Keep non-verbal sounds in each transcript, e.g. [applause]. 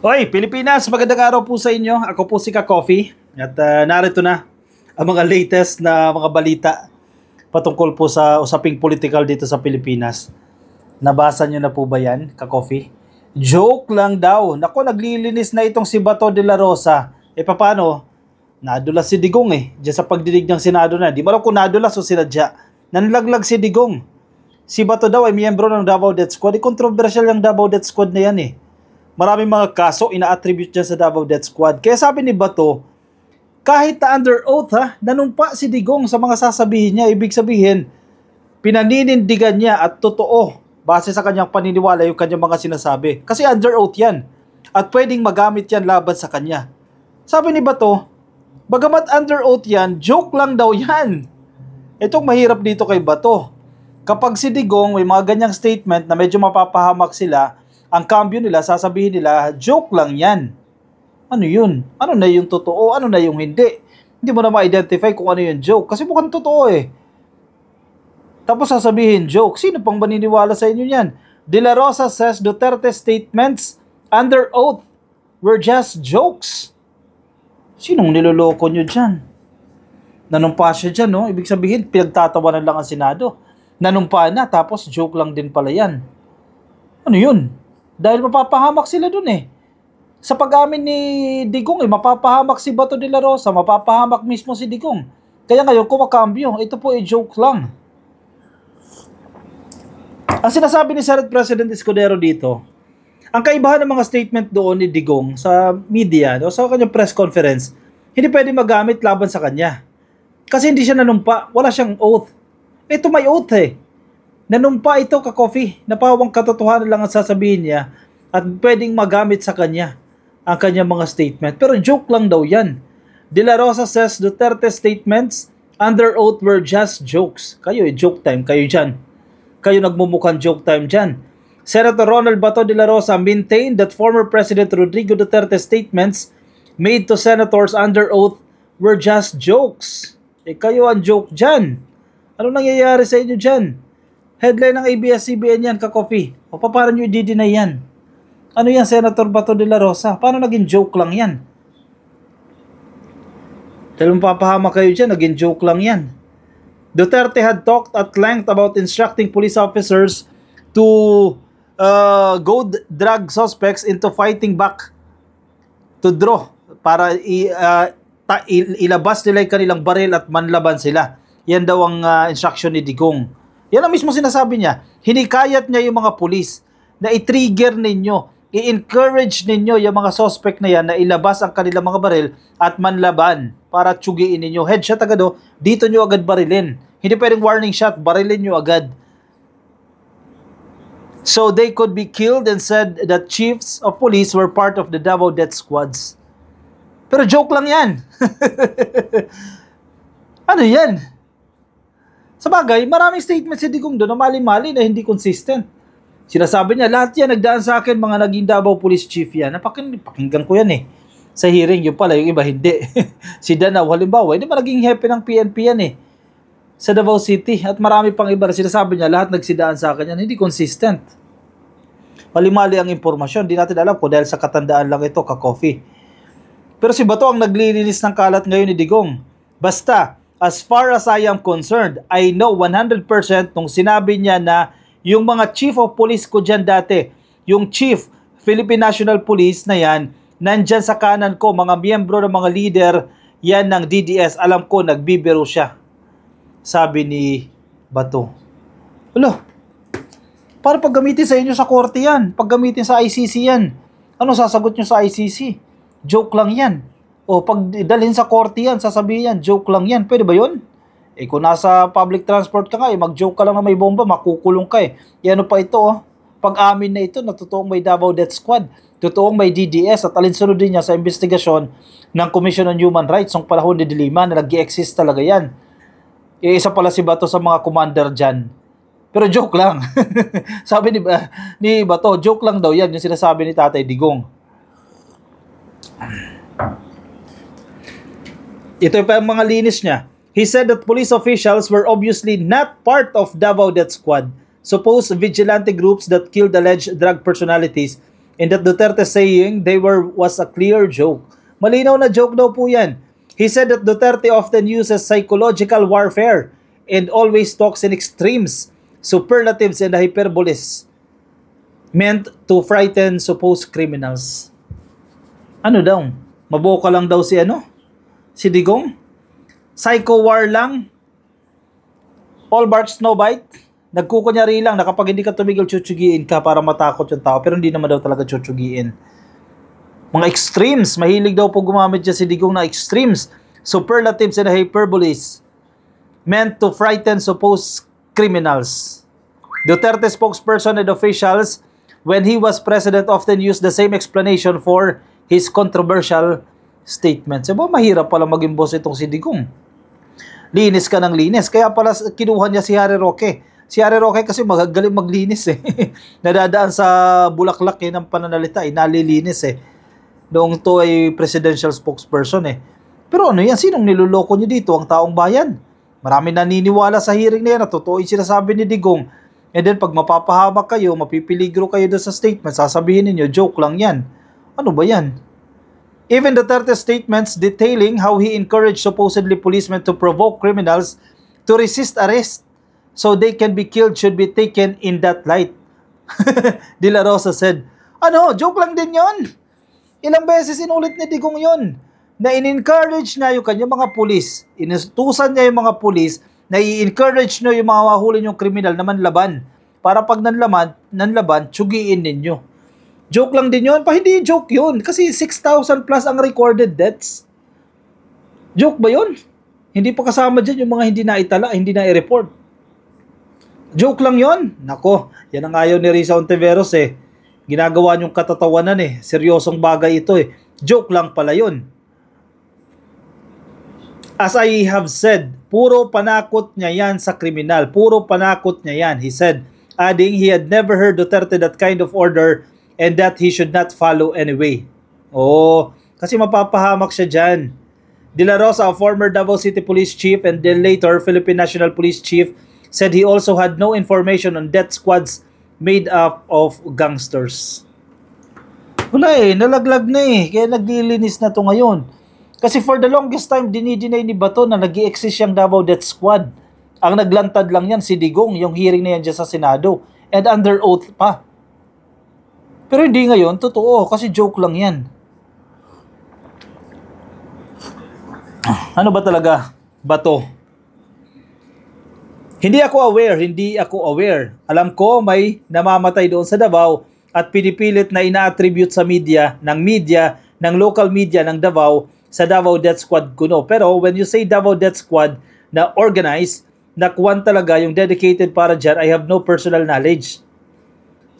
Hoy, Pilipinas! Magandang araw po sa inyo. Ako po si Kakofi at uh, narito na ang mga latest na mga balita patungkol po sa usaping political dito sa Pilipinas. Nabasa nyo na po ba yan, Kakofi? Joke lang daw. Nako, naglilinis na itong si Bato de la Rosa. E eh, papano? Nadulas si Digong eh. Diyan sa pagdinig ng Senado na. Di ba alam kung nadulas o sinadya. Nanlaglag si Digong. Si Bato daw ay miyembro ng Davao Death Squad. E, kontrobersyal yung Davao Death Squad na yan eh maraming mga kaso ina-attribute niya sa Davao Death Squad. Kaya sabi ni Bato, kahit na under oath ha, nanumpa si Digong sa mga sasabihin niya, ibig sabihin, pinaninindigan niya at totoo base sa kanyang paniniwala yung kanyang mga sinasabi. Kasi under oath yan at pwedeng magamit yan laban sa kanya. Sabi ni Bato, bagamat under oath yan, joke lang daw yan. Itong mahirap dito kay Bato. Kapag si Digong may mga ganyang statement na medyo mapapahamak sila, ang cambio nila, sasabihin nila, joke lang yan. Ano yun? Ano na yung totoo? Ano na yung hindi? Hindi mo na ma-identify kung ano yung joke. Kasi mukhang totoo eh. Tapos sasabihin, joke. Sino pang maniniwala sa inyo yan? De La Rosa says Duterte statements under oath were just jokes. Sinong niloloko nyo dyan? Nanumpa siya dyan, no? Ibig sabihin, pinagtatawanan lang ang Senado. Nanumpa na, tapos joke lang din pala yan. Ano yun? Dahil mapapahamak sila dun eh. Sa pag-amin ni Digong eh, mapapahamak si Bato de la Rosa, mapapahamak mismo si Digong. Kaya ngayon kumakambyo, ito po ay joke lang. Ang sinasabi ni Senate President Escudero dito, ang kaibahan ng mga statement doon ni Digong sa media o sa kanyang press conference, hindi pwede magamit laban sa kanya. Kasi hindi siya nanumpa, wala siyang oath. Ito may oath eh nanumpa ito ka coffee na pawang katotohanan lang ang sasabihin niya at pwedeng magamit sa kanya ang kanyang mga statement. Pero joke lang daw yan. De La Rosa says Duterte statements under oath were just jokes. Kayo, eh, joke time. Kayo dyan. Kayo nagmumukhang joke time dyan. Senator Ronald Bato de la Rosa maintained that former President Rodrigo Duterte statements made to senators under oath were just jokes. Eh kayo ang joke dyan. Ano nangyayari sa inyo dyan? Headline ng ABS-CBN yan, kakopi. O pa, paano nyo i-deny yan? Ano yan, Senator Bato de la Rosa? Paano naging joke lang yan? Dahil mapapahama kayo dyan, naging joke lang yan. Duterte had talked at length about instructing police officers to uh, goad drug suspects into fighting back to draw para i, uh, ta, ilabas nila yung kanilang baril at manlaban sila. Yan daw ang uh, instruction ni Digong. Yan ang mismo sinasabi niya. Hinikayat niya yung mga pulis na i-trigger ninyo, i-encourage ninyo yung mga suspect na yan na ilabas ang kanilang mga baril at manlaban para tsugiin ninyo. Headshot agad o, oh. dito nyo agad barilin. Hindi pwedeng warning shot, barilin nyo agad. So they could be killed and said that chiefs of police were part of the Davao death squads. Pero joke lang yan. [laughs] ano yan? Sa bagay, maraming statements si Digong doon na mali-mali na hindi consistent. Sinasabi niya, lahat yan nagdaan sa akin mga naging Davao Police Chief yan. Napakin, pakinggan ko yan eh. Sa hearing, yung pala, yung iba hindi. [laughs] si Danaw, halimbawa, hindi ba naging happy ng PNP yan eh. Sa Davao City at marami pang iba. Sinasabi niya, lahat nagsidaan sa akin yan. Hindi consistent. Mali-mali ang impormasyon. Hindi natin alam ko dahil sa katandaan lang ito, ka-coffee. Pero si Bato ang naglilinis ng kalat ngayon ni Digong. Basta, as far as I am concerned, I know 100% nung sinabi niya na yung mga chief of police ko dyan dati, yung chief Philippine National Police na yan, nandyan sa kanan ko, mga miyembro ng mga leader yan ng DDS, alam ko nagbibiro siya. Sabi ni Bato. Ulo, para paggamitin sa inyo sa korte yan, paggamitin sa ICC yan. Ano sasagot nyo sa ICC? Joke lang yan. O pag dalhin sa korte yan, sasabihin yan, joke lang yan. Pwede ba yun? Eh kung nasa public transport ka nga, eh, mag-joke ka lang na may bomba, makukulong ka eh. Yan eh, pa ito oh. Pag amin na ito na totoong may Davao Death Squad, totoong may DDS at alinsunod din niya sa investigasyon ng Commission on Human Rights ng panahon ni Dilima na nag-exist talaga yan. E, isa pala si Bato sa mga commander dyan. Pero joke lang. [laughs] Sabi ni, ah, ni Bato, joke lang daw yan yung sinasabi ni Tatay Digong. Ito pa ang mga linis niya. He said that police officials were obviously not part of Davao Death Squad, supposed vigilante groups that killed alleged drug personalities, and that Duterte saying they were was a clear joke. Malinaw na joke daw po yan. He said that Duterte often uses psychological warfare and always talks in extremes, superlatives, and hyperboles meant to frighten supposed criminals. Ano daw? Mabuo ka lang daw si ano? si Digong, Psycho War lang, All Bark Snow Bite, nagkukunyari lang na kapag hindi ka tumigil, chuchugiin ka para matakot yung tao, pero hindi naman daw talaga chuchugiin. Mga extremes, mahilig daw po gumamit dyan si Digong na extremes, superlatives and hyperboles, meant to frighten supposed criminals. Duterte spokesperson and officials, when he was president, often used the same explanation for his controversial statements. Diba, oh, mahirap pala maging boss itong si Digong. Linis ka ng linis. Kaya pala kinuha niya si Harry Roque. Si Harry Roque kasi magagaling maglinis eh. [laughs] Nadadaan sa bulaklak eh, ng pananalita eh. Nalilinis eh. Noong to ay presidential spokesperson eh. Pero ano yan? Sinong niloloko niyo dito? Ang taong bayan. Marami naniniwala sa hearing na yan. At sinasabi ni Digong. And then pag mapapahamak kayo, mapipiligro kayo doon sa statement, sasabihin niyo joke lang yan. Ano ba yan? Even Duterte's statements detailing how he encouraged supposedly policemen to provoke criminals to resist arrest so they can be killed should be taken in that light. [laughs] De La Rosa said, Ano, joke lang din yon. Ilang beses inulit ni Digong yon na in-encourage na yung kanyang mga pulis, inutusan niya yung mga pulis na i-encourage nyo yung mga mahulin niyong kriminal na manlaban para pag nanlaban, nanlaban, tsugiin ninyo. Joke lang din yun. Pa, hindi joke yun. Kasi 6,000 plus ang recorded deaths. Joke ba yun? Hindi pa kasama dyan yung mga hindi naitala, hindi na i-report. Joke lang yon Nako, yan ang ayaw ni Risa Ontiveros eh. Ginagawa niyong katatawanan eh. Seryosong bagay ito eh. Joke lang pala yon As I have said, puro panakot niya yan sa kriminal. Puro panakot niya yan, he said, adding he had never heard Duterte that kind of order and that he should not follow anyway. Oh, kasi mapapahamak siya dyan. De La Rosa, a former Davao City Police Chief and then later Philippine National Police Chief, said he also had no information on death squads made up of gangsters. Wala eh, nalaglag na eh. Kaya naglilinis na to ngayon. Kasi for the longest time, dinideny ni Bato na nag exist siyang Davao Death Squad. Ang naglantad lang yan si Digong, yung hearing na yan dyan sa Senado. And under oath pa. Pero hindi ngayon, totoo, kasi joke lang yan. Ano ba talaga? Bato. Hindi ako aware, hindi ako aware. Alam ko may namamatay doon sa Davao at pinipilit na ina-attribute sa media, ng media, ng local media ng Davao sa Davao Death Squad kuno. Pero when you say Davao Death Squad na organized, na nakuan talaga yung dedicated para dyan, I have no personal knowledge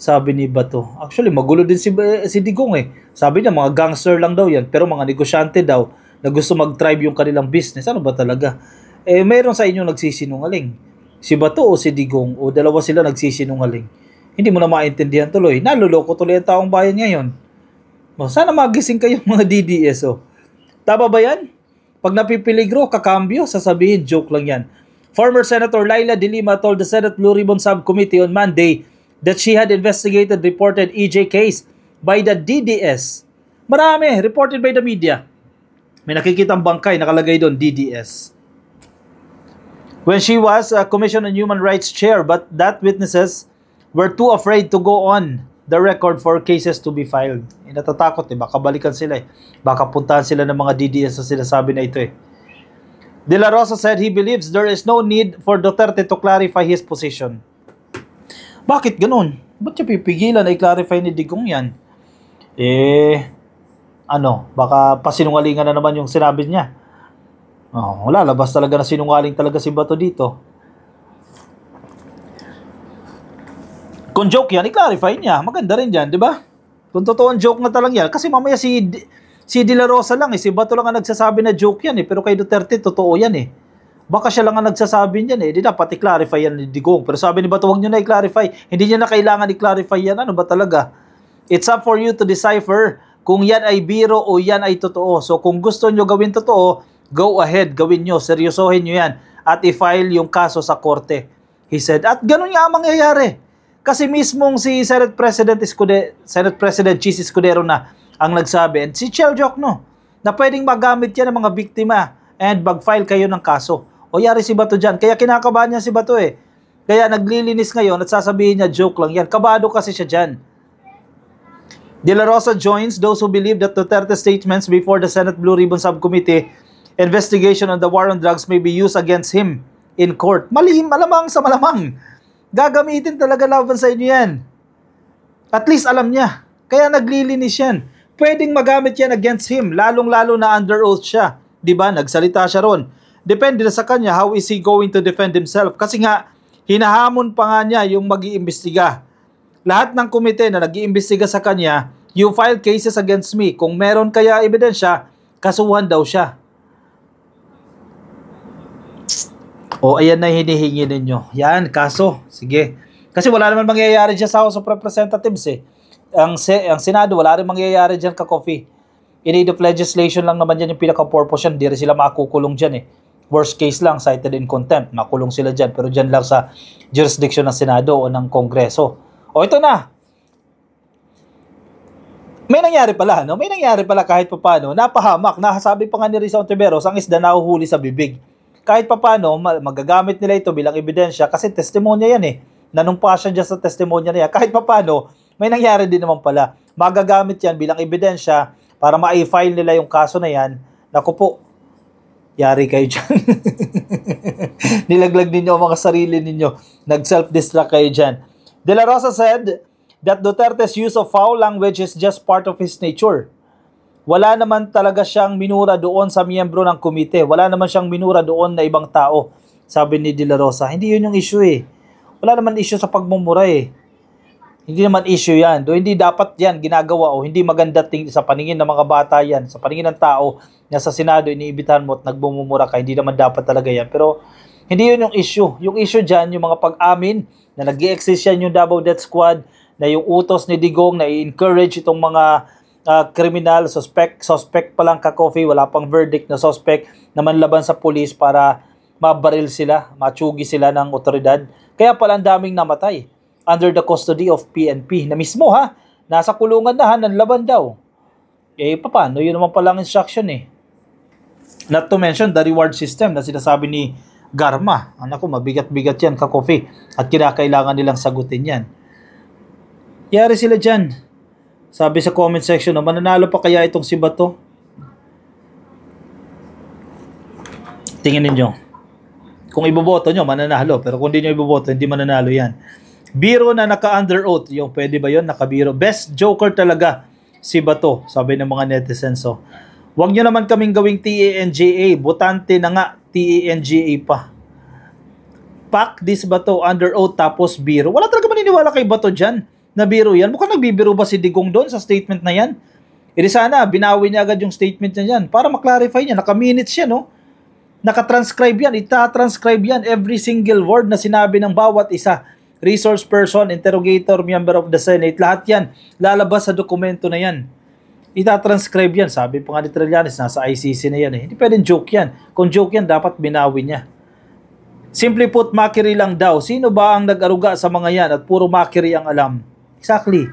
sabi ni Bato. Actually, magulo din si, si Digong eh. Sabi niya, mga gangster lang daw yan, pero mga negosyante daw na gusto mag-tribe yung kanilang business. Ano ba talaga? Eh, mayroon sa inyo nagsisinungaling. Si Bato o si Digong o dalawa sila nagsisinungaling. Hindi mo na maintindihan tuloy. Naluloko tuloy ang taong bayan ngayon. Oh, sana magising kayo [laughs] mga DDS. O. Oh. Tama ba yan? Pag napipiligro, kakambyo, sasabihin, joke lang yan. Former Senator Laila Dilima told the Senate Blue Ribbon Subcommittee on Monday that she had investigated reported EJ case by the DDS. Marami, reported by the media. May nakikita ang bangkay, nakalagay doon, DDS. When she was a uh, Commission on Human Rights chair, but that witnesses were too afraid to go on the record for cases to be filed. Eh, natatakot eh, baka balikan sila eh. Baka puntahan sila ng mga DDS sa sinasabi na ito eh. De La Rosa said he believes there is no need for Duterte to clarify his position. Bakit ganun? Ba't siya pipigilan Ay eh, clarify ni Digong yan? Eh, ano, baka pasinungalingan na naman yung sinabi niya. Oh, wala, labas talaga na sinungaling talaga si Bato dito. Kung joke yan, i-clarify niya. Maganda rin yan, di ba? Kung totoong joke na talaga yan. Kasi mamaya si, si De La Rosa lang, eh, si Bato lang ang nagsasabi na joke yan. Eh, pero kay Duterte, totoo yan eh. Baka siya lang ang nagsasabi niyan eh. Hindi dapat i-clarify yan ni Digong. Pero sabi ni Bato, huwag nyo na i-clarify. Hindi niya na kailangan i-clarify yan. Ano ba talaga? It's up for you to decipher kung yan ay biro o yan ay totoo. So kung gusto niyo gawin totoo, go ahead, gawin niyo, Seryosohin niyo yan. At i-file yung kaso sa korte. He said, at ganun nga ang mangyayari. Kasi mismong si Senate President, Escude, Senate President Cheese Escudero na ang nagsabi. And si Chel Jokno, na pwedeng magamit yan ng mga biktima and mag-file kayo ng kaso. O yari si Bato dyan. Kaya kinakabahan niya si Bato eh. Kaya naglilinis ngayon at sasabihin niya joke lang yan. Kabado kasi siya dyan. De La Rosa joins those who believe that Duterte statements before the Senate Blue Ribbon Subcommittee investigation on the war on drugs may be used against him in court. Malihim, malamang sa malamang. Gagamitin talaga laban sa inyo yan. At least alam niya. Kaya naglilinis yan. Pwedeng magamit yan against him, lalong-lalo na under oath siya. 'Di ba? Nagsalita siya ron depende na sa kanya how is he going to defend himself. Kasi nga, hinahamon pa nga niya yung mag iimbestiga Lahat ng komite na nag iimbestiga sa kanya, you file cases against me. Kung meron kaya ebidensya, kasuhan daw siya. O ayan na hinihingi ninyo. Yan, kaso. Sige. Kasi wala naman mangyayari dyan sa House of Representatives eh. Ang, se ang Senado, wala rin mangyayari dyan ka-coffee. In aid of legislation lang naman yan yung pinaka-purpose yan. Hindi rin sila makukulong dyan eh worst case lang, cited in contempt, makulong sila diyan Pero diyan lang sa jurisdiction ng Senado o ng Kongreso. O ito na, may nangyari pala, no? May nangyari pala kahit papaano napahamak, nasabi pa nga ni Risa Ontiveros, ang isda nahuhuli sa bibig. Kahit papaano magagamit nila ito bilang ebidensya kasi testimonya yan eh. Nanumpa siya dyan sa testimonya niya. Kahit papaano may nangyari din naman pala. Magagamit yan bilang ebidensya para ma-file nila yung kaso na yan. Naku po, Yari kayo dyan. [laughs] Nilaglag ninyo ang mga sarili ninyo. Nag-self-destruct kayo dyan. De La Rosa said that Duterte's use of foul language is just part of his nature. Wala naman talaga siyang minura doon sa miyembro ng komite. Wala naman siyang minura doon na ibang tao. Sabi ni De La Rosa, hindi yun yung issue eh. Wala naman issue sa pagmumura eh. Hindi naman issue yan. Do, hindi dapat yan ginagawa o hindi maganda ting sa paningin ng mga bata yan, sa paningin ng tao na sa Senado iniimbitahan mo at nagbumumura ka, hindi naman dapat talaga yan. Pero hindi yun yung issue. Yung issue dyan, yung mga pag-amin na nag exist yan yung Davao Death Squad, na yung utos ni Digong na i-encourage itong mga uh, criminal, suspect, suspect pa lang ka-coffee, wala pang verdict na suspect na manlaban sa pulis para mabaril sila, matsugi sila ng otoridad. Kaya pala ang daming namatay under the custody of PNP na mismo ha, nasa kulungan na ha, laban daw. Eh, paano? Yun naman palang instruction eh. Not to mention the reward system na sinasabi ni Garma. Anak ah, ko, mabigat-bigat yan, kakofi. At kinakailangan nilang sagutin yan. Yari sila dyan. Sabi sa comment section, no, oh, mananalo pa kaya itong si Bato? Tingin ninyo. Kung iboboto nyo, mananalo. Pero kung hindi nyo iboboto, hindi mananalo yan. Biro na naka-under oath. Yung pwede ba yon Nakabiro. Best joker talaga si Bato, sabi ng mga netizens. So, oh. huwag nyo naman kaming gawing TANGA. Butante na nga, TANGA pa. Pack this Bato under oath tapos biro. Wala talaga maniniwala kay Bato dyan na biro yan. Mukhang nagbibiro ba si Digong doon sa statement na yan? E sana, binawi niya agad yung statement niya yan para maklarify niya. Naka-minutes siya, no? Oh. Naka-transcribe yan. Ita-transcribe yan every single word na sinabi ng bawat isa resource person, interrogator, member of the Senate, lahat yan, lalabas sa dokumento na yan. Itatranscribe yan, sabi pa nga ni Trillanes, nasa ICC na yan eh. Hindi pwedeng joke yan. Kung joke yan, dapat binawi niya. Simply put, mockery lang daw. Sino ba ang nag-aruga sa mga yan at puro mockery ang alam? Exactly.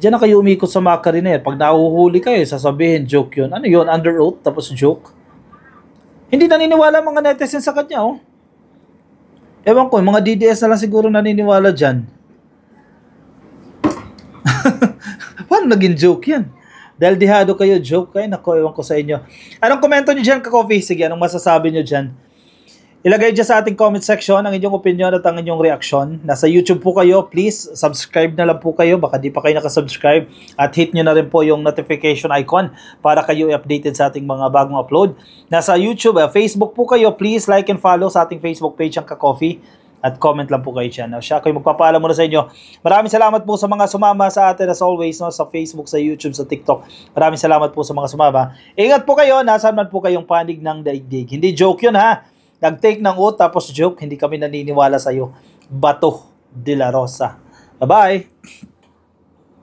Diyan na kayo umikot sa mockery na yan. Pag nahuhuli kayo, sasabihin joke yun. Ano yun? Under oath? Tapos joke? Hindi naniniwala mga netizen sa kanya, oh. Ewan ko, mga DDS na lang siguro naniniwala dyan. [laughs] Paano naging joke yan? Dahil dihado kayo, joke kayo. Nako, ewan ko sa inyo. Anong komento nyo dyan, ka-coffee? Sige, anong masasabi nyo dyan? Ilagay dyan sa ating comment section ang inyong opinion at ang inyong reaction. Nasa YouTube po kayo, please subscribe na lang po kayo. Baka di pa kayo nakasubscribe. At hit nyo na rin po yung notification icon para kayo updated sa ating mga bagong upload. Nasa YouTube, uh, Facebook po kayo, please like and follow sa ating Facebook page ang Kakofi at comment lang po kayo dyan. No? Siya, kayo magpapaalam muna sa inyo. Maraming salamat po sa mga sumama sa atin as always, no? sa Facebook, sa YouTube, sa TikTok. Maraming salamat po sa mga sumama. Ingat po kayo, nasaan man po kayong panig ng daigdig. Hindi joke yun ha. Nag-take ng oath tapos joke, hindi kami naniniwala sa iyo. Bato de la Rosa. Bye-bye!